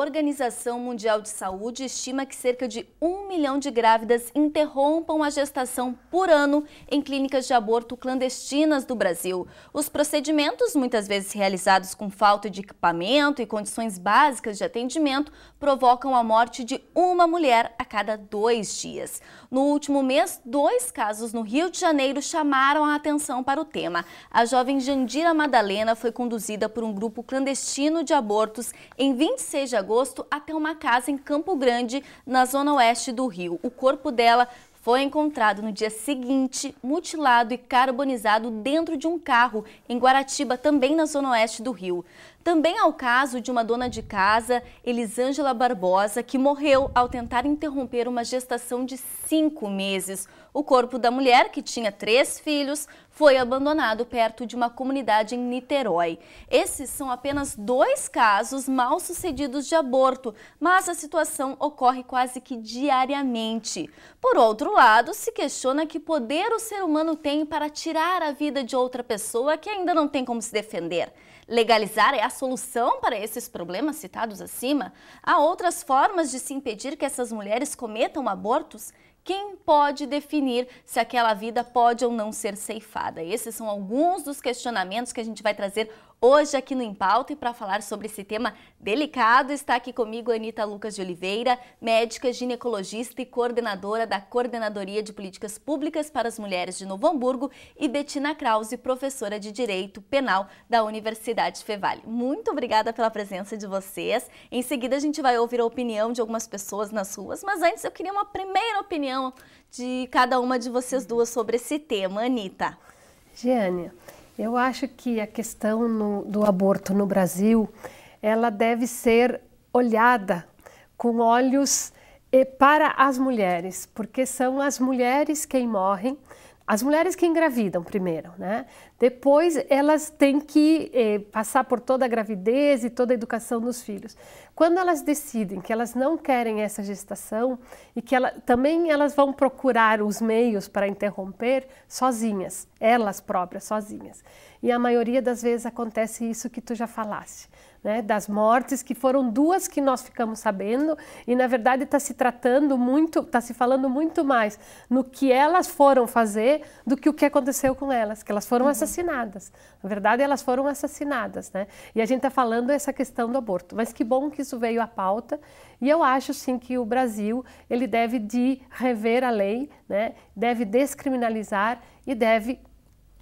Organização Mundial de Saúde estima que cerca de um milhão de grávidas interrompam a gestação por ano em clínicas de aborto clandestinas do Brasil. Os procedimentos, muitas vezes realizados com falta de equipamento e condições básicas de atendimento, provocam a morte de uma mulher a cada dois dias. No último mês, dois casos no Rio de Janeiro chamaram a atenção para o tema. A jovem Jandira Madalena foi conduzida por um grupo clandestino de abortos em 26 de agosto agosto até uma casa em Campo Grande, na zona oeste do Rio. O corpo dela foi encontrado no dia seguinte, mutilado e carbonizado dentro de um carro em Guaratiba, também na zona oeste do Rio. Também há é o caso de uma dona de casa, Elisângela Barbosa, que morreu ao tentar interromper uma gestação de cinco meses. O corpo da mulher, que tinha três filhos, foi abandonado perto de uma comunidade em Niterói. Esses são apenas dois casos mal sucedidos de aborto, mas a situação ocorre quase que diariamente. Por outro lado, se questiona que poder o ser humano tem para tirar a vida de outra pessoa que ainda não tem como se defender. Legalizar é a solução para esses problemas citados acima? Há outras formas de se impedir que essas mulheres cometam abortos? Quem pode definir se aquela vida pode ou não ser ceifada? Esses são alguns dos questionamentos que a gente vai trazer Hoje, aqui no Impauta, e para falar sobre esse tema delicado, está aqui comigo Anitta Lucas de Oliveira, médica, ginecologista e coordenadora da Coordenadoria de Políticas Públicas para as Mulheres de Novo Hamburgo, e Bettina Krause, professora de Direito Penal da Universidade Fevale. Muito obrigada pela presença de vocês. Em seguida, a gente vai ouvir a opinião de algumas pessoas nas ruas, mas antes eu queria uma primeira opinião de cada uma de vocês duas sobre esse tema. Anitta. Giane, eu acho que a questão no, do aborto no Brasil, ela deve ser olhada com olhos eh, para as mulheres, porque são as mulheres quem morrem, as mulheres que engravidam primeiro, né? Depois, elas têm que eh, passar por toda a gravidez e toda a educação dos filhos. Quando elas decidem que elas não querem essa gestação e que ela, também elas vão procurar os meios para interromper sozinhas, elas próprias, sozinhas. E a maioria das vezes acontece isso que tu já falaste. Né, das mortes, que foram duas que nós ficamos sabendo, e na verdade está se tratando muito, está se falando muito mais no que elas foram fazer do que o que aconteceu com elas, que elas foram uhum. assassinadas assassinadas. Na verdade, elas foram assassinadas, né? E a gente está falando essa questão do aborto. Mas que bom que isso veio à pauta. E eu acho, sim, que o Brasil ele deve de rever a lei, né? Deve descriminalizar e deve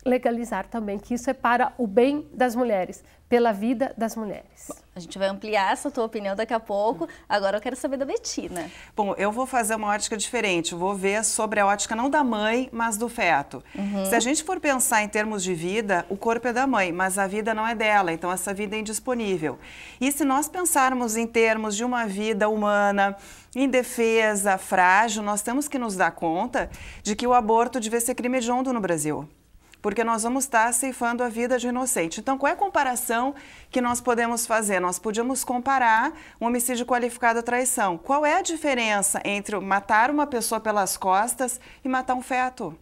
legalizar também, que isso é para o bem das mulheres, pela vida das mulheres. Bom, a gente vai ampliar essa tua opinião daqui a pouco. Agora eu quero saber da Betina. Bom, eu vou fazer uma ótica diferente. Vou ver sobre a ótica não da mãe, mas do feto. Uhum. Se a gente for pensar em termos de vida, o corpo é da mãe, mas a vida não é dela. Então essa vida é indisponível. E se nós pensarmos em termos de uma vida humana, indefesa, frágil, nós temos que nos dar conta de que o aborto devia ser crime hediondo no Brasil porque nós vamos estar ceifando a vida de um inocente. Então, qual é a comparação que nós podemos fazer? Nós podíamos comparar um homicídio qualificado à traição. Qual é a diferença entre matar uma pessoa pelas costas e matar um feto?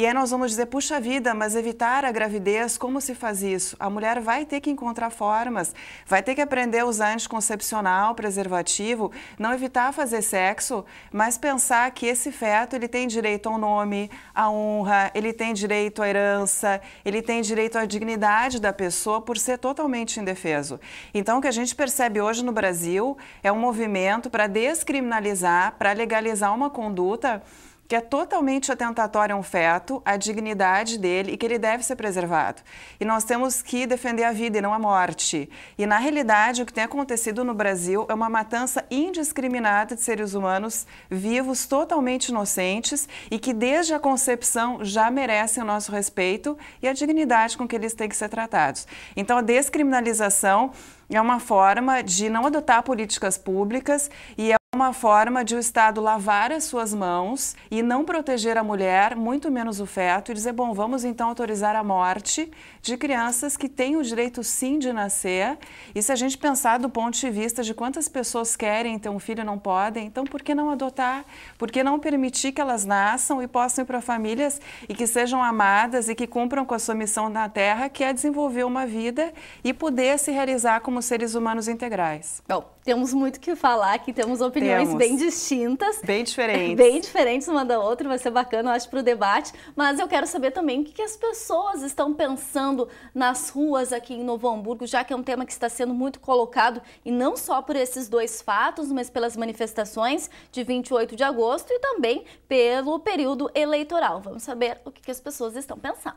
E aí nós vamos dizer, puxa vida, mas evitar a gravidez, como se faz isso? A mulher vai ter que encontrar formas, vai ter que aprender a usar anticoncepcional, preservativo, não evitar fazer sexo, mas pensar que esse feto ele tem direito ao nome, à honra, ele tem direito à herança, ele tem direito à dignidade da pessoa por ser totalmente indefeso. Então o que a gente percebe hoje no Brasil é um movimento para descriminalizar, para legalizar uma conduta que é totalmente atentatório a um feto, à dignidade dele e que ele deve ser preservado. E nós temos que defender a vida e não a morte. E na realidade, o que tem acontecido no Brasil é uma matança indiscriminada de seres humanos vivos, totalmente inocentes e que desde a concepção já merecem o nosso respeito e a dignidade com que eles têm que ser tratados. Então, a descriminalização é uma forma de não adotar políticas públicas e é uma forma de o Estado lavar as suas mãos e não proteger a mulher, muito menos o feto, e dizer: bom, vamos então autorizar a morte de crianças que têm o direito sim de nascer. E se a gente pensar do ponto de vista de quantas pessoas querem ter um filho e não podem, então por que não adotar? Por que não permitir que elas nasçam e possam ir para famílias e que sejam amadas e que cumpram com a sua missão na Terra, que é desenvolver uma vida e poder se realizar como seres humanos integrais? Bom, temos muito que falar aqui, temos opiniões opiniões bem distintas. Bem diferentes. Bem diferentes uma da outra, vai ser bacana, eu acho, para o debate. Mas eu quero saber também o que, que as pessoas estão pensando nas ruas aqui em Novo Hamburgo, já que é um tema que está sendo muito colocado, e não só por esses dois fatos, mas pelas manifestações de 28 de agosto e também pelo período eleitoral. Vamos saber o que, que as pessoas estão pensando.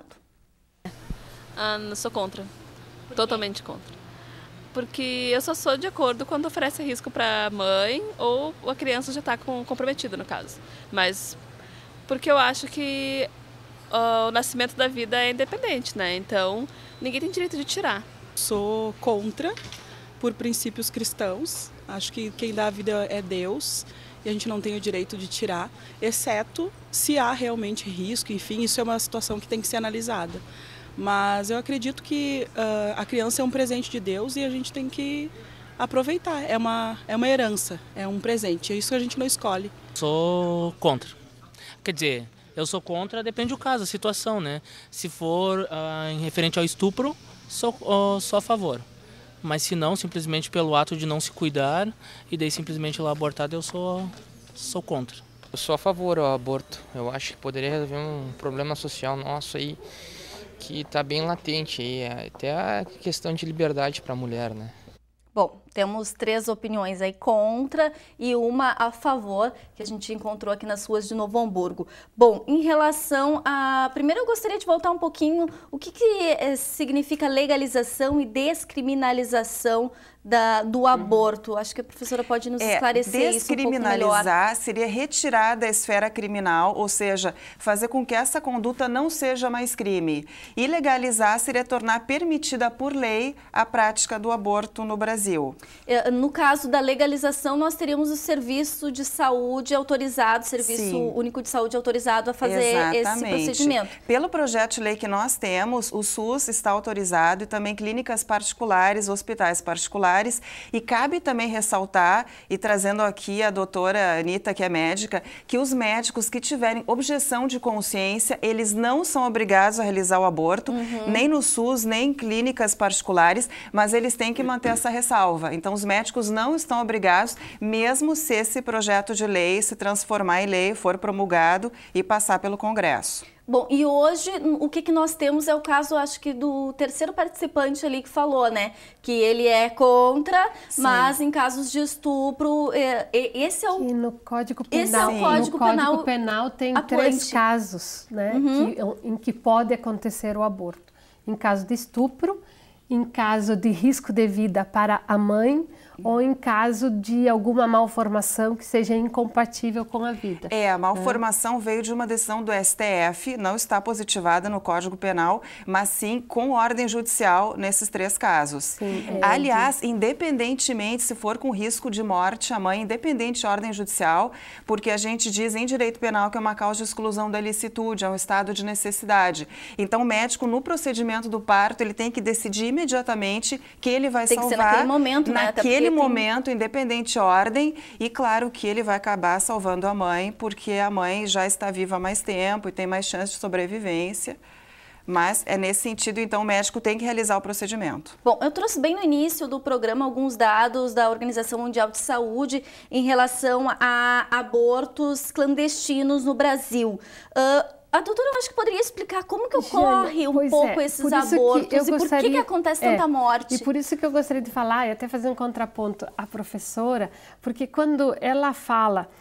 Ah, sou contra. Totalmente contra porque eu só sou de acordo quando oferece risco para a mãe ou a criança já está com, comprometida, no caso. Mas porque eu acho que ah, o nascimento da vida é independente, né? Então ninguém tem direito de tirar. Sou contra, por princípios cristãos. Acho que quem dá a vida é Deus e a gente não tem o direito de tirar, exceto se há realmente risco, enfim, isso é uma situação que tem que ser analisada. Mas eu acredito que uh, a criança é um presente de Deus e a gente tem que aproveitar. É uma, é uma herança, é um presente. É isso que a gente não escolhe. Sou contra. Quer dizer, eu sou contra, depende do caso, a situação, né? Se for uh, em referente ao estupro, sou, uh, sou a favor. Mas se não, simplesmente pelo ato de não se cuidar e daí simplesmente lá abortado, eu sou, sou contra. Eu sou a favor ao aborto. Eu acho que poderia resolver um problema social nosso aí que está bem latente aí, é, até a questão de liberdade para a mulher, né? Bom, temos três opiniões aí contra e uma a favor que a gente encontrou aqui nas ruas de Novo Hamburgo. Bom, em relação a. Primeiro eu gostaria de voltar um pouquinho o que, que eh, significa legalização e descriminalização da, do uhum. aborto. Acho que a professora pode nos é, esclarecer isso um pouco melhor. Descriminalizar seria retirar da esfera criminal, ou seja, fazer com que essa conduta não seja mais crime. E legalizar seria tornar permitida por lei a prática do aborto no Brasil. É, no caso da legalização, nós teríamos o serviço de saúde autorizado, serviço Sim. único de saúde autorizado a fazer Exatamente. esse procedimento. Pelo projeto de lei que nós temos, o SUS está autorizado e também clínicas particulares, hospitais particulares. E cabe também ressaltar, e trazendo aqui a doutora Anitta, que é médica, que os médicos que tiverem objeção de consciência, eles não são obrigados a realizar o aborto, uhum. nem no SUS, nem em clínicas particulares, mas eles têm que manter essa ressalva. Então, os médicos não estão obrigados, mesmo se esse projeto de lei se transformar em lei, for promulgado e passar pelo Congresso. Bom, e hoje o que, que nós temos é o caso, acho que do terceiro participante ali que falou, né? Que ele é contra, Sim. mas em casos de estupro, é, é, esse é o. E é no Código Penal. Esse é o Sim. Código, no Penal, Código Penal tem atuante. três casos, né? Uhum. Que, em que pode acontecer o aborto. Em caso de estupro, em caso de risco de vida para a mãe, ou em caso de alguma malformação que seja incompatível com a vida. É, a malformação veio de uma decisão do STF, não está positivada no Código Penal, mas sim com ordem judicial nesses três casos. Sim, é, Aliás, é. independentemente se for com risco de morte, a mãe, independente de ordem judicial, porque a gente diz em direito penal que é uma causa de exclusão da ilicitude, é um estado de necessidade. Então, o médico, no procedimento do parto, ele tem que decidir imediatamente que ele vai tem salvar. Tem que ser naquele momento, né? naquele né? naquele tem... momento, independente ordem, e claro que ele vai acabar salvando a mãe, porque a mãe já está viva há mais tempo e tem mais chance de sobrevivência. Mas é nesse sentido, então, o médico tem que realizar o procedimento. Bom, eu trouxe bem no início do programa alguns dados da Organização Mundial de Saúde em relação a abortos clandestinos no Brasil. Uh, a doutora, eu acho que poderia explicar como que ocorre um é, pouco é, esses abortos e gostaria, por que, que acontece é, tanta morte. E por isso que eu gostaria de falar e até fazer um contraponto à professora, porque quando ela fala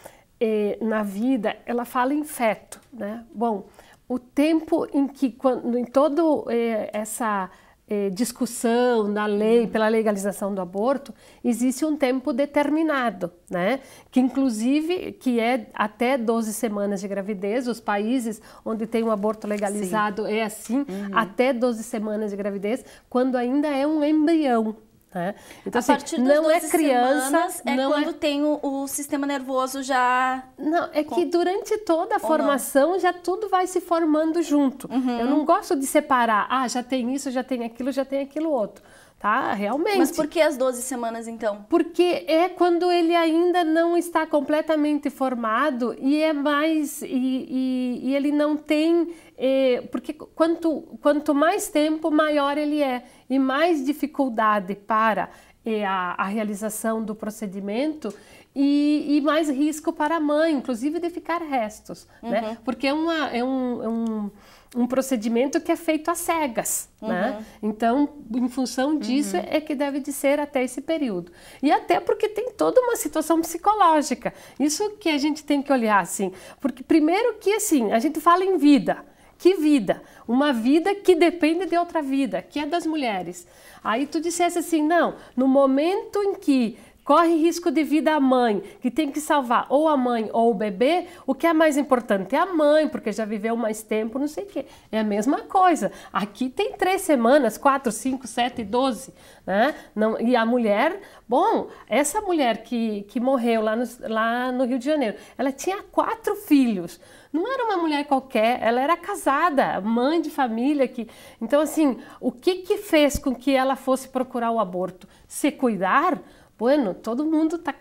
eh, na vida, ela fala em feto, né? Bom, o tempo em que, quando, em todo eh, essa é, discussão na lei pela legalização do aborto, existe um tempo determinado, né? Que inclusive que é até 12 semanas de gravidez. Os países onde tem um aborto legalizado Sim. é assim, uhum. até 12 semanas de gravidez, quando ainda é um embrião. Né? Então, a assim, não é criança. É não é quando é... tem o, o, sistema nervoso já. Não, é que durante toda a Ou formação não. já tudo vai se formando junto. Uhum. Eu não gosto de separar, ah, já tem isso, já tem aquilo, já tem aquilo outro tá? Realmente. Mas por que as 12 semanas então? Porque é quando ele ainda não está completamente formado e é mais. e, e, e ele não tem. Eh, porque quanto, quanto mais tempo, maior ele é e mais dificuldade para eh, a, a realização do procedimento. E, e, mais risco para a mãe, inclusive de ficar restos, né? uhum. né? Porque é, uma, é um, é um um procedimento que é feito às cegas, uhum. né? Então, em função disso uhum. é que deve de ser até esse período. E até porque tem toda uma situação psicológica. Isso que a gente tem que olhar assim, porque primeiro que assim, a gente fala em vida, que vida? Uma vida que depende de outra vida, que é das mulheres. Aí tu dissesse assim, não, no momento em que corre risco de vida a mãe, que tem que salvar ou a mãe ou o bebê, o que é mais importante é a mãe, porque já viveu mais tempo, não sei o quê. É a mesma coisa. Aqui tem três semanas, quatro, cinco, sete, doze, né? Não, e a mulher, bom, essa mulher que, que morreu lá no, lá no Rio de Janeiro, ela tinha quatro filhos. Não era uma mulher qualquer, ela era casada, mãe de família. Que... Então, assim, o que, que fez com que ela fosse procurar o aborto? Se cuidar? Bueno, todo mundo está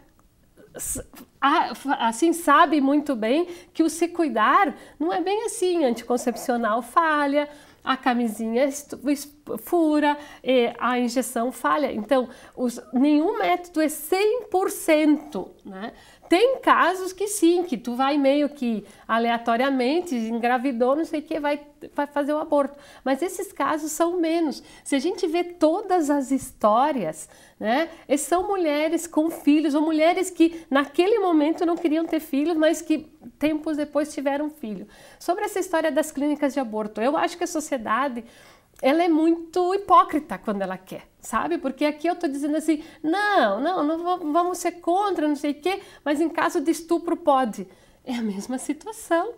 assim sabe muito bem que o se cuidar não é bem assim, anticoncepcional falha, a camisinha fura, a injeção falha. Então, os, nenhum método é 100%, né? Tem casos que sim, que tu vai meio que aleatoriamente, engravidou, não sei o que, vai, vai fazer o aborto. Mas esses casos são menos. Se a gente vê todas as histórias, né, são mulheres com filhos, ou mulheres que naquele momento não queriam ter filhos, mas que tempos depois tiveram filho. Sobre essa história das clínicas de aborto, eu acho que a sociedade ela é muito hipócrita quando ela quer, sabe? Porque aqui eu estou dizendo assim, não, não, não vamos ser contra, não sei o quê, mas em caso de estupro pode. É a mesma situação,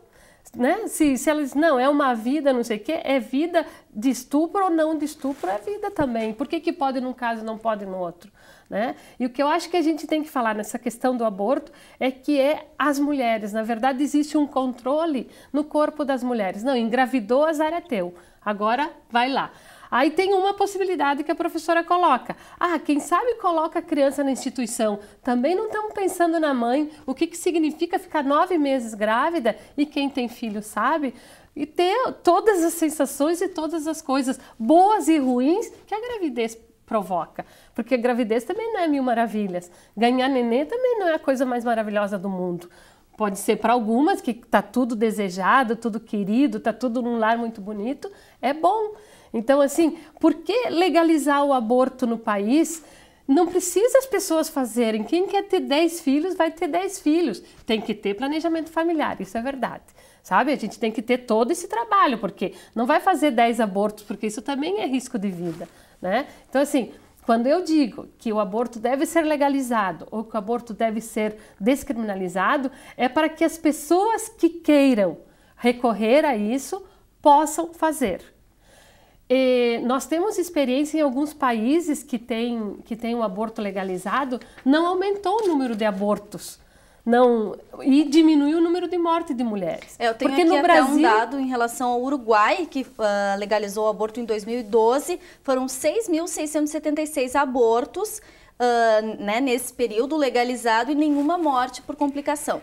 né? Se, se elas, não, é uma vida, não sei o quê, é vida de estupro ou não de estupro, é vida também. Por que que pode num caso e não pode no outro? Né? E o que eu acho que a gente tem que falar nessa questão do aborto é que é as mulheres. Na verdade, existe um controle no corpo das mulheres. Não, engravidou, azar é teu. Agora vai lá. Aí tem uma possibilidade que a professora coloca. Ah, quem sabe coloca a criança na instituição. Também não estamos pensando na mãe, o que, que significa ficar nove meses grávida e quem tem filho sabe. E ter todas as sensações e todas as coisas boas e ruins que a gravidez provoca. Porque gravidez também não é mil maravilhas. Ganhar nenê também não é a coisa mais maravilhosa do mundo. Pode ser para algumas que tá tudo desejado, tudo querido, tá tudo num lar muito bonito, é bom. Então, assim, por que legalizar o aborto no país? Não precisa as pessoas fazerem. Quem quer ter 10 filhos, vai ter 10 filhos. Tem que ter planejamento familiar, isso é verdade. Sabe? A gente tem que ter todo esse trabalho, porque não vai fazer 10 abortos, porque isso também é risco de vida. Né? Então, assim, quando eu digo que o aborto deve ser legalizado ou que o aborto deve ser descriminalizado, é para que as pessoas que queiram recorrer a isso possam fazer. E nós temos experiência em alguns países que têm que tem o aborto legalizado, não aumentou o número de abortos, não e diminuiu o número de mortes de mulheres. É, eu tenho Porque aqui no até Brasil... um dado em relação ao Uruguai, que uh, legalizou o aborto em 2012, foram 6.676 abortos uh, né, nesse período legalizado e nenhuma morte por complicação.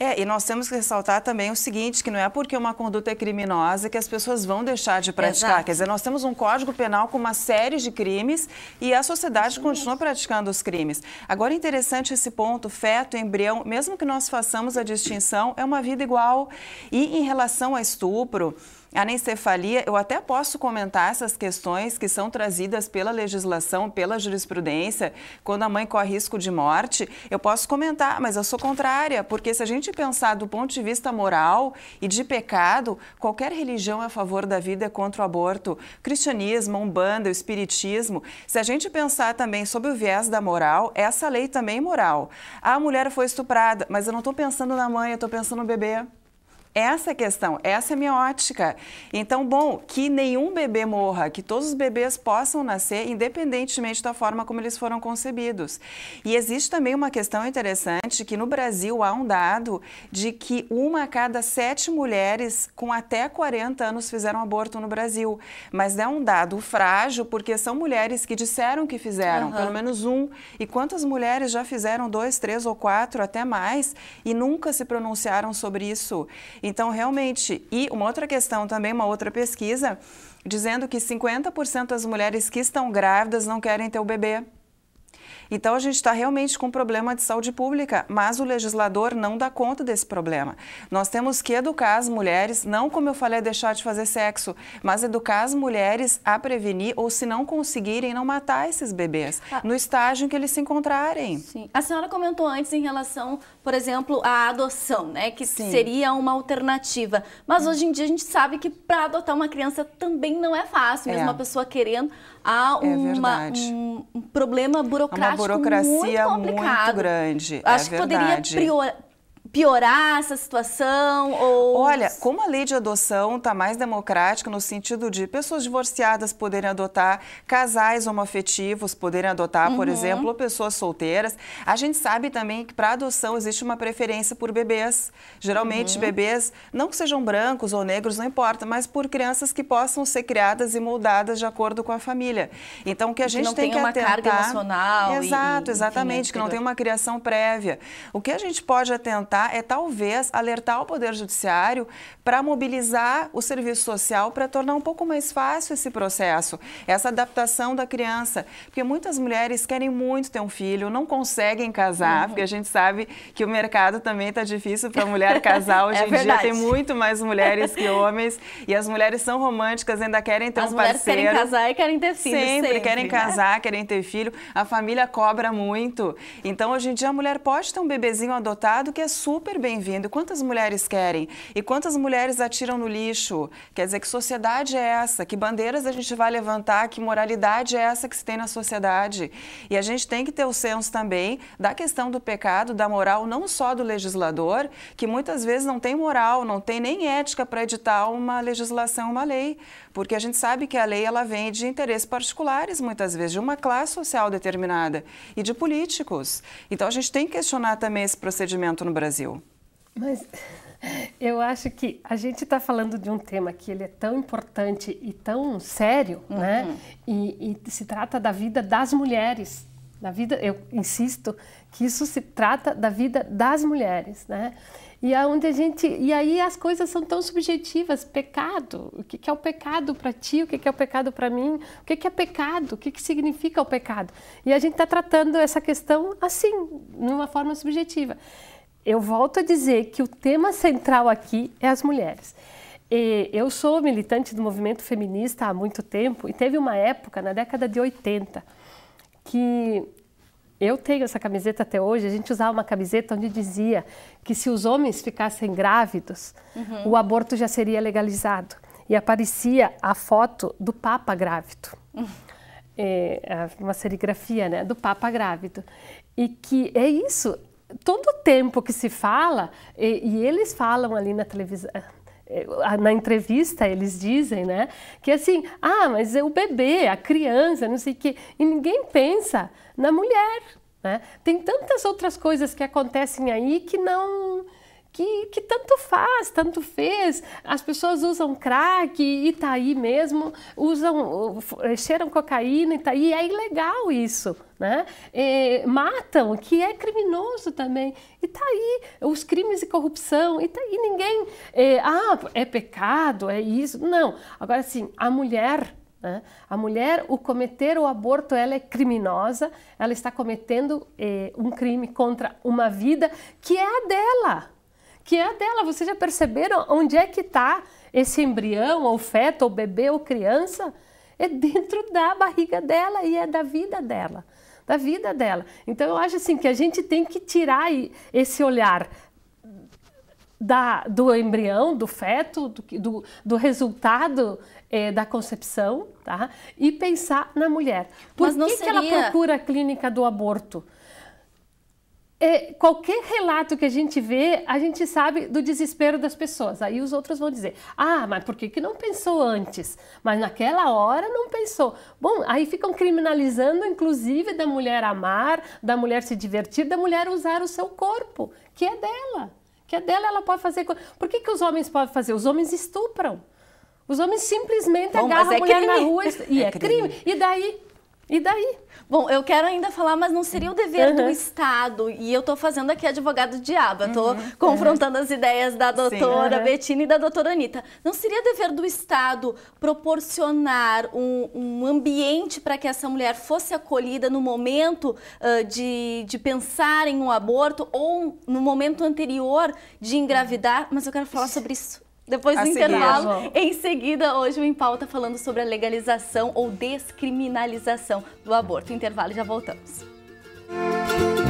É, e nós temos que ressaltar também o seguinte, que não é porque uma conduta é criminosa que as pessoas vão deixar de praticar. Exato. Quer dizer, nós temos um código penal com uma série de crimes e a sociedade Sim. continua praticando os crimes. Agora, interessante esse ponto, feto, embrião, mesmo que nós façamos a distinção, é uma vida igual. E em relação a estupro, anencefalia, eu até posso comentar essas questões que são trazidas pela legislação, pela jurisprudência, quando a mãe corre risco de morte, eu posso comentar, mas eu sou contrária, porque se a gente pensar do ponto de vista moral e de pecado, qualquer religião é a favor da vida é contra o aborto. Cristianismo, Umbanda, o Espiritismo. Se a gente pensar também sobre o viés da moral, essa lei também é moral. A mulher foi estuprada, mas eu não estou pensando na mãe, eu estou pensando no bebê. Essa é a questão, essa é a minha ótica. Então, bom, que nenhum bebê morra, que todos os bebês possam nascer independentemente da forma como eles foram concebidos. E existe também uma questão interessante que no Brasil há um dado de que uma a cada sete mulheres com até 40 anos fizeram aborto no Brasil. Mas é um dado frágil porque são mulheres que disseram que fizeram, uhum. pelo menos um. E quantas mulheres já fizeram dois, três ou quatro, até mais, e nunca se pronunciaram sobre isso? Então, realmente, e uma outra questão também, uma outra pesquisa, dizendo que 50% das mulheres que estão grávidas não querem ter o bebê. Então a gente está realmente com um problema de saúde pública, mas o legislador não dá conta desse problema. Nós temos que educar as mulheres, não como eu falei, deixar de fazer sexo, mas educar as mulheres a prevenir ou se não conseguirem, não matar esses bebês ah. no estágio em que eles se encontrarem. Sim. A senhora comentou antes em relação, por exemplo, à adoção, né, que Sim. seria uma alternativa. Mas hoje em dia a gente sabe que para adotar uma criança também não é fácil, mesmo é. uma pessoa querendo há é uma, é um, um, problema burocrático burocracia muito, muito grande. Acho é que verdade. poderia prior, piorar essa situação? Ou... Olha, como a lei de adoção está mais democrática no sentido de pessoas divorciadas poderem adotar, casais homoafetivos poderem adotar, uhum. por exemplo, ou pessoas solteiras, a gente sabe também que para adoção existe uma preferência por bebês. Geralmente uhum. bebês, não que sejam brancos ou negros, não importa, mas por crianças que possam ser criadas e moldadas de acordo com a família. Então, o que a gente né, que não tem, tem que atentar... carga emocional. Exato, e, exatamente, enfim, que não tem uma criação prévia. O que a gente pode atentar é talvez alertar o Poder Judiciário para mobilizar o serviço social para tornar um pouco mais fácil esse processo, essa adaptação da criança. Porque muitas mulheres querem muito ter um filho, não conseguem casar, uhum. porque a gente sabe que o mercado também está difícil para mulher casar. É hoje é em verdade. dia tem muito mais mulheres que homens e as mulheres são românticas, ainda querem ter as um parceiro. As mulheres querem casar e querem ter filho. Sempre, sempre querem né? casar, querem ter filho. A família cobra muito. Então, hoje em dia, a mulher pode ter um bebezinho adotado que é sua super bem-vindo. Quantas mulheres querem? E quantas mulheres atiram no lixo? Quer dizer, que sociedade é essa? Que bandeiras a gente vai levantar? Que moralidade é essa que se tem na sociedade? E a gente tem que ter o senso também da questão do pecado, da moral, não só do legislador, que muitas vezes não tem moral, não tem nem ética para editar uma legislação, uma lei. Porque a gente sabe que a lei ela vem de interesses particulares, muitas vezes, de uma classe social determinada e de políticos. Então a gente tem que questionar também esse procedimento no Brasil. Brasil. Mas eu acho que a gente está falando de um tema que ele é tão importante e tão sério, né? uhum. né? E, e, se trata da vida das mulheres, da vida. Eu insisto que isso se trata da vida das mulheres, né? E aonde a gente e aí as coisas são tão subjetivas. Pecado. O que, é o pecado para ti? O que, é o pecado para é mim? O que, é pecado? O que, que significa o pecado? E a gente está tratando essa questão assim, de uma forma subjetiva eu volto a dizer que o tema central aqui é as mulheres. E eu sou militante do movimento feminista há muito tempo e teve uma época, na década de 80, que eu tenho essa camiseta até hoje. A gente usava uma camiseta onde dizia que se os homens ficassem grávidos, uhum. o aborto já seria legalizado. E aparecia a foto do Papa grávido. Uhum. É, é uma serigrafia né, do Papa grávido. E que é isso, todo o tempo que se fala, e, e eles falam ali na televisão, eh, eh, na entrevista eles dizem, né, que assim, ah, mas é o bebê, a criança, não sei o quê, e ninguém pensa na mulher, né? Tem tantas outras coisas que acontecem aí que não que, que tanto faz, tanto fez. As pessoas usam crack e está aí mesmo, usam, cheiram cocaína e está aí, é ilegal isso. Né? E, é, matam, que é criminoso também. E está aí os crimes e corrupção, e está aí ninguém. É, ah, é pecado, é isso. Não. Agora sim, a mulher né? a mulher, o cometer o aborto, ela é criminosa, ela está cometendo eh, um crime contra uma vida que é a dela que é a dela. Vocês já perceberam onde é que está esse embrião, ou feto, ou bebê, ou criança? É dentro da barriga dela e é da vida dela. Da vida dela. Então eu acho assim que a gente tem que tirar esse olhar da, do embrião, do feto, do, do, do resultado eh, da concepção, tá? E pensar na mulher. Por Mas que, seria... que ela procura a clínica do aborto? é, qualquer relato que a gente vê, a gente sabe do desespero das pessoas. Aí os outros vão dizer: ah, mas por que, que não pensou antes? Mas naquela hora não pensou. Bom, aí ficam criminalizando, inclusive, da mulher amar, da mulher se divertir, da mulher usar o seu corpo, que é dela. Que é dela, ela pode fazer. Por que, que os homens podem fazer? Os homens estupram. Os homens simplesmente Bom, agarram é a mulher crime. na rua e é, é crime. crime. E daí e daí? Bom, eu quero ainda falar, mas não seria o dever uhum. do Estado. E eu estou fazendo aqui advogado diabo, estou uhum. É. confrontando uhum. as ideias da doutora Betina e da doutora Anitta. Não seria dever do Estado proporcionar um, um ambiente para que essa mulher fosse acolhida no momento uh, de, de pensar em um aborto ou no momento anterior de engravidar? Uhum. Mas eu quero falar sobre isso depois do intervalo. em seguida, hoje o Em Pauta falando sobre a legalização ou descriminalização do aborto. Intervalo, já voltamos. Música